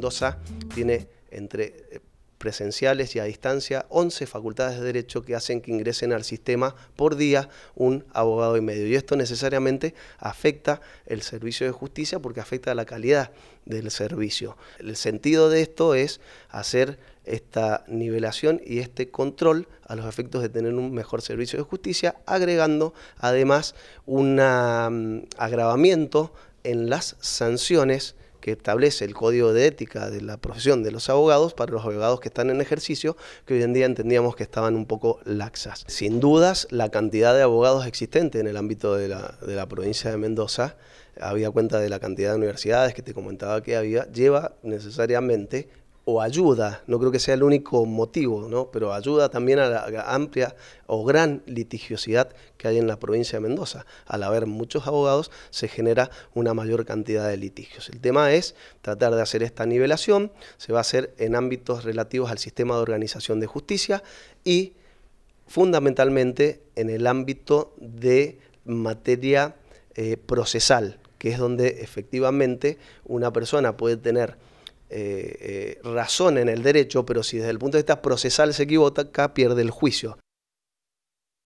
Mendoza tiene entre eh, presenciales y a distancia 11 facultades de derecho que hacen que ingresen al sistema por día un abogado y medio. Y esto necesariamente afecta el servicio de justicia porque afecta la calidad del servicio. El sentido de esto es hacer esta nivelación y este control a los efectos de tener un mejor servicio de justicia, agregando además un mm, agravamiento en las sanciones que establece el código de ética de la profesión de los abogados para los abogados que están en ejercicio, que hoy en día entendíamos que estaban un poco laxas. Sin dudas, la cantidad de abogados existentes en el ámbito de la, de la provincia de Mendoza, había cuenta de la cantidad de universidades que te comentaba que había, lleva necesariamente o ayuda, no creo que sea el único motivo, ¿no? pero ayuda también a la amplia o gran litigiosidad que hay en la provincia de Mendoza. Al haber muchos abogados se genera una mayor cantidad de litigios. El tema es tratar de hacer esta nivelación, se va a hacer en ámbitos relativos al sistema de organización de justicia y fundamentalmente en el ámbito de materia eh, procesal, que es donde efectivamente una persona puede tener eh, eh, razón en el derecho, pero si desde el punto de vista procesal se equivoca, acá pierde el juicio.